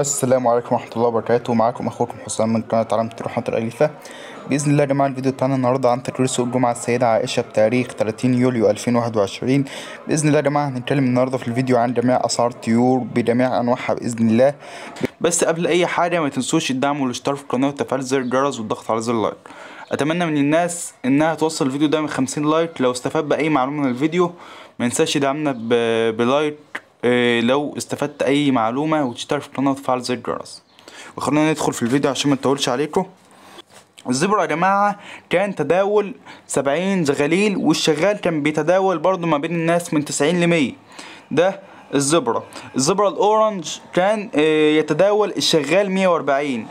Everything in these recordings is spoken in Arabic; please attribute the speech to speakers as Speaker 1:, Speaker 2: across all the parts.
Speaker 1: السلام عليكم ورحمة الله وبركاته معاكم أخوكم حسام من قناة علامة الرحمة الأليفة بإذن الله يا جماعة الفيديو بتاعنا النهاردة عن تكرير سوق الجمعة السيدة عائشة بتاريخ 30 يوليو 2021 بإذن الله يا جماعة هنتكلم النهاردة في الفيديو عن جميع أسعار طيور بجميع أنواعها بإذن الله بس قبل أي حاجة ما تنسوش الدعم والاشتراك في القناة وتفعيل زر الجرس والضغط على زر اللايك أتمنى من الناس إنها توصل الفيديو ده من 50 لايك لو استفاد بأي معلومة من الفيديو ما ينساش يدعمنا بلايك آه، لو استفدت اي معلومه وتشترك في القناه وتفعل زر الجرس وخلونا ندخل في الفيديو عشان ما نطولش عليكم الزبرة يا جماعة كان تداول سبعين زغاليل والشغال كان بيتداول برضو ما بين الناس من تسعين لمية ده الزبرة الزبرة الأورنج كان آه، يتداول الشغال مية وأربعين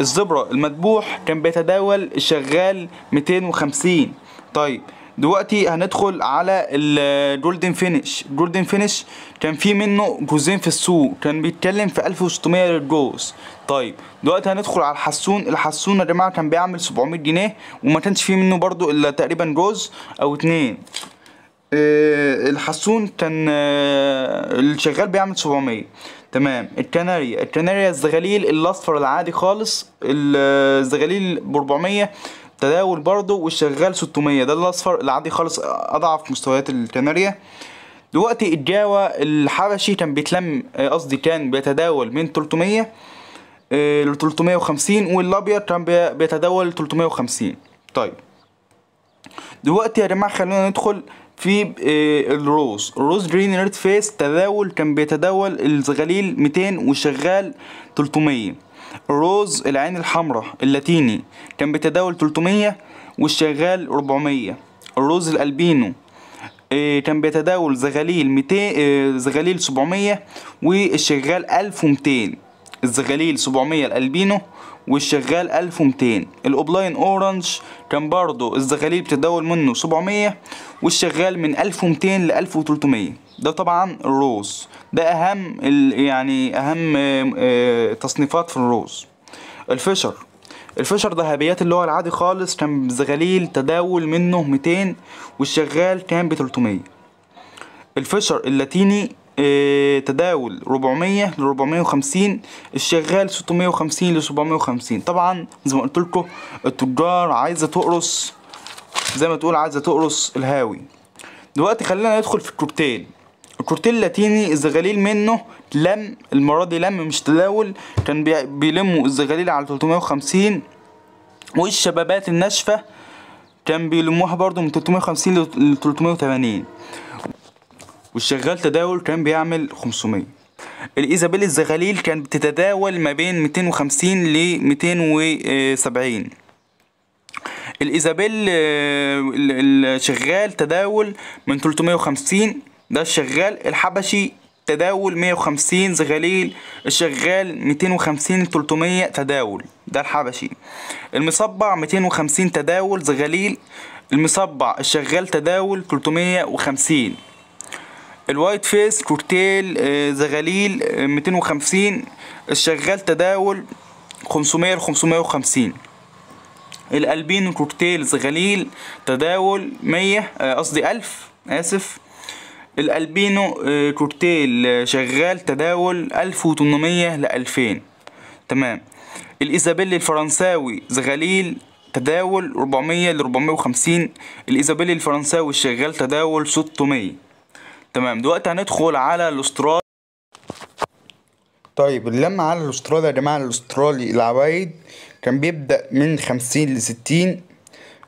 Speaker 1: الزبرة المذبوح كان بيتداول الشغال ميتين وخمسين طيب دلوقتي هندخل على الجولدن فينش جولدن فينش كان في منه جوزين في السوق كان بيتكلم في 1600 للجوز طيب دلوقتي هندخل على الحسون الحسون يا جماعه كان بيعمل 700 جنيه وما كانش فيه منه برضو الا تقريبا جوز او اتنين آه، الحسون كان آه، الشغال بيعمل 700 تمام الكناريا الكناريا الزغاليل الاصفر العادي خالص آه، الزغاليل ب 400 تداول برضو والشغال 600 ده الاصفر اللي عندي خالص اضعف مستويات الكناريا دلوقتي الجاوا الحبشي كان بيتلم آه، قصدي كان بيتداول من 300 آه، ل 350 والابيض كان بيتداول 350 طيب دلوقتي يا جماعه خلينا ندخل في آه، الروز الروز جرين ريد فيس تداول كان بيتداول الزغليل 200 وشغال 300 روز العين الحمراء اللاتيني كان بتداول 300 والشغال 400 الروز الالبينو آه، كان بيتداول زغاليل 200 آه، زغاليل 700 والشغال 1200 الزغاليل 700 الالبينو والشغال 1200 الاوبلاين اورنج كان برضه الزغاليل بتتداول منه 700 والشغال من 1200 ل 1300 ده طبعا الروز ده اهم يعني اهم آه، تصنيفات في الروز الفشر الفشر ذهبيات اللي هو العادي خالص كان بزغليل تداول منه 200 والشغال كان ب 300 الفشر اللاتيني آه، تداول 400 ل 450 الشغال 650 ل 750 طبعا زي ما قلت لكم التجار عايزه تقرص زي ما تقول عايزه تقرص الهاوي دلوقتي خلينا ندخل في الكوكتيل الكورتيل اللاتيني الزغاليل منه لم المرة دي لم مش تداول كان بيلموا الزغاليل على 350 والشبابات الناشفة كان بيلموها برضو من 350 ل 380 والشغال تداول كان بيعمل 500 الإيزابيل الزغاليل كانت بتتداول ما بين 250 ل 270 الإيزابيل آه، الشغال تداول من 350 ده الشغال الحبشي تداول 150 زغليل الشغال 250 300 تداول ده الحبشي المصبع 250 تداول زغليل المصبع الشغال تداول 350 الوايت فيس كورتيل آه، زغليل 250 آه، الشغال تداول 500 ل 550 الالبين كورتيل زغليل تداول 100 آه، قصدي 1000 اسف الالبينو آه، كورتيل آه، شغال تداول 1800 ل 2000 تمام الايزابيل الفرنساوي زغليل تداول 400 ل 450 الايزابيل الفرنساوي شغال تداول 600 تمام دلوقتي هندخل على الأسترالي طيب اللمة على الأسترالي يا جماعه الاسترالي العوايد كان بيبدا من 50 ل 60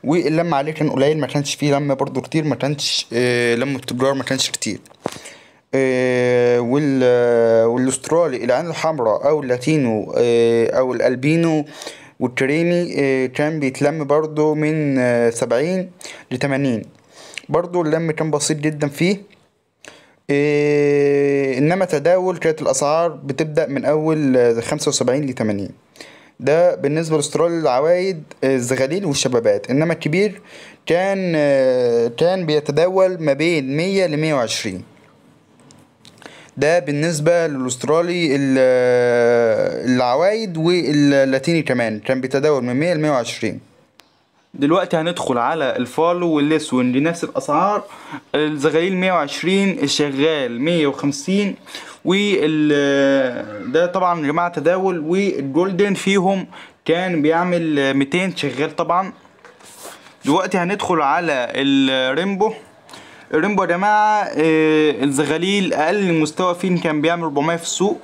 Speaker 1: واللم عليه كان قليل ما كانش فيه لم برضو كتير ما كانش آه، لم التجار ما كانش كتير آه، آه، والاسترالي العين الحمراء او اللاتينو او الالبينو والكريمي كان بيتلم برضو من سبعين لتمانين برضو اللم كان بسيط جدا فيه إيه انما تداول كانت الاسعار بتبدا من اول خمسة وسبعين لتمانين ده بالنسبة لاسترالي العوايد الزغاليل والشبابات إنما الكبير كان كان بيتداول ما بين مية لمية وعشرين ده بالنسبة للأسترالي العوايد واللاتيني كمان كان بيتداول من 100 لمية 120 دلوقتي هندخل على الفولو والليسون لنفس الأسعار الزغاليل 120 الشغال 150 وال ده طبعا يا جماعه تداول والجولدن فيهم كان بيعمل 200 شغال طبعا دلوقتي هندخل على الريمبو الريمبو يا جماعه آه، الزغاليل اقل مستوى فين كان بيعمل 400 في السوق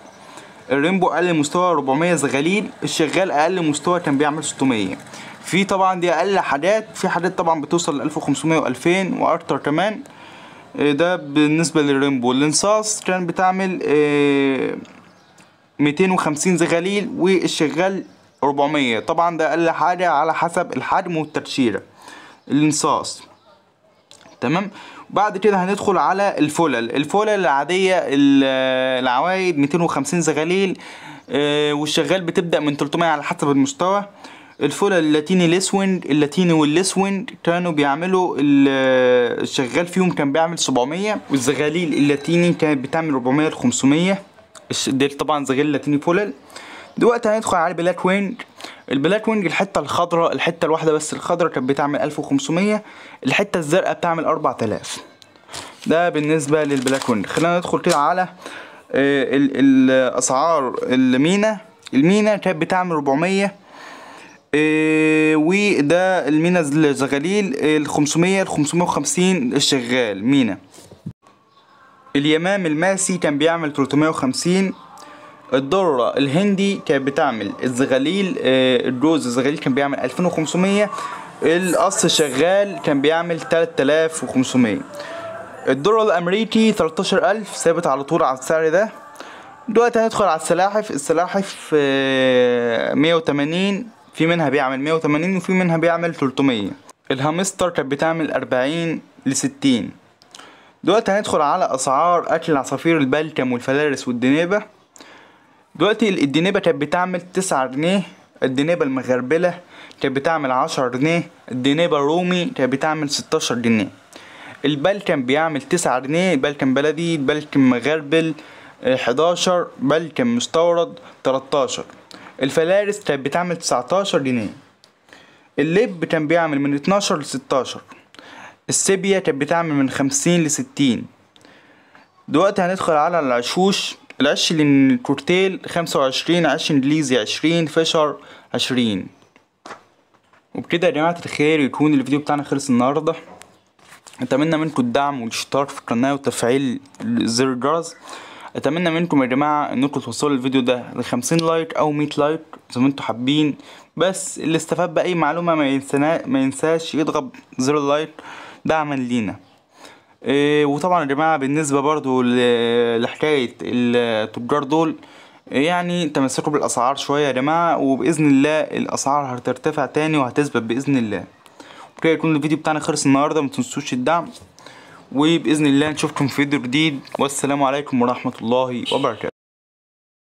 Speaker 1: الريمبو اقل مستوى 400 زغاليل الشغال اقل مستوى كان بيعمل 600 في طبعا دي اقل حاجات في حاجات طبعا بتوصل ل 1500 و2000 وارتر كمان إيه، ده بالنسبة للريمبو الانصاص كان بتعمل إيه، ميتين وخمسين زغاليل والشغال ربعمية طبعا ده أقل حاجة على حسب الحجم والترشيرة الانصاص تمام بعد كده هندخل على الفلل الفلل العادية العوايد ميتين وخمسين زغاليل إيه، والشغال بتبدأ من تلتمية على حسب المستوى الفلل اللاتيني الاسود اللاتيني والاسود كانوا بيعملوا الشغال فيهم كان بيعمل 700 والزغاليل اللاتيني كانت بتعمل 400 ل 500 دي طبعا زغاليل لاتيني فلل دلوقتي هندخل على البلاك وينج البلاك وينج الحته الخضراء الحته الواحده بس الخضراء كانت بتعمل 1500 الحته الزرقاء بتعمل 4000 ده بالنسبه للبلاك وينج خلينا ندخل كده على آه، الاسعار المينا المينا كانت بتعمل 400 إيه، وده المينا الزغاليل ال 500 ل 550 شغال مينا اليمام الماسي كان بيعمل 350 الدرة الهندي كانت بتعمل الزغاليل إيه، الجوز الزغاليل كان بيعمل 2500 القص شغال كان بيعمل 3500 الدرة الامريكي 13000 ثابت على طول على السعر ده دلوقتي هندخل على السلاحف السلاحف 180 إيه، في منها بيعمل 180 وفي منها بيعمل 300 الهامستر كانت بتعمل 40 ل 60 دلوقتي هندخل على اسعار اكل العصافير البلكم والفلارس والدنيبه دلوقتي الدنيبه كانت بتعمل 9 جنيه الدنيبه المغربله كانت بتعمل 10 جنيه الدنيبه الرومي كانت بتعمل 16 جنيه البلكم بيعمل 9 جنيه البلكم بلدي البلكم مغربل 11 آه، بلكم مستورد 13 الفلارس كانت بتعمل تسعتاشر جنيه اللب كان بيعمل من اتناشر لستاشر السيبيا كانت بتعمل من خمسين لستين دلوقتي هندخل على العشوش العش الكورتيل خمسة وعشرين عش انجليزي عشرين فشر عشرين وبكده يا جماعة الخير يكون الفيديو بتاعنا خلص النهاردة اتمنى منكم الدعم والاشتراك في القناة وتفعيل زر الجرس اتمنى منكم يا جماعه انكم توصلوا الفيديو ده ل 50 لايك او 100 لايك زي ما انتم حابين بس اللي استفاد باي معلومه ما ينسانا ما ينساش يضغط زر اللايك دعما لينا إيه وطبعا يا جماعه بالنسبه برضو لحكايه التجار دول يعني تمسكوا بالاسعار شويه يا جماعه وباذن الله الاسعار هترتفع تاني وهتثبت باذن الله وبكده يكون الفيديو بتاعنا خلص النهارده ما تنسوش الدعم وباذن الله نشوفكم في فيديو جديد والسلام عليكم ورحمه الله وبركاته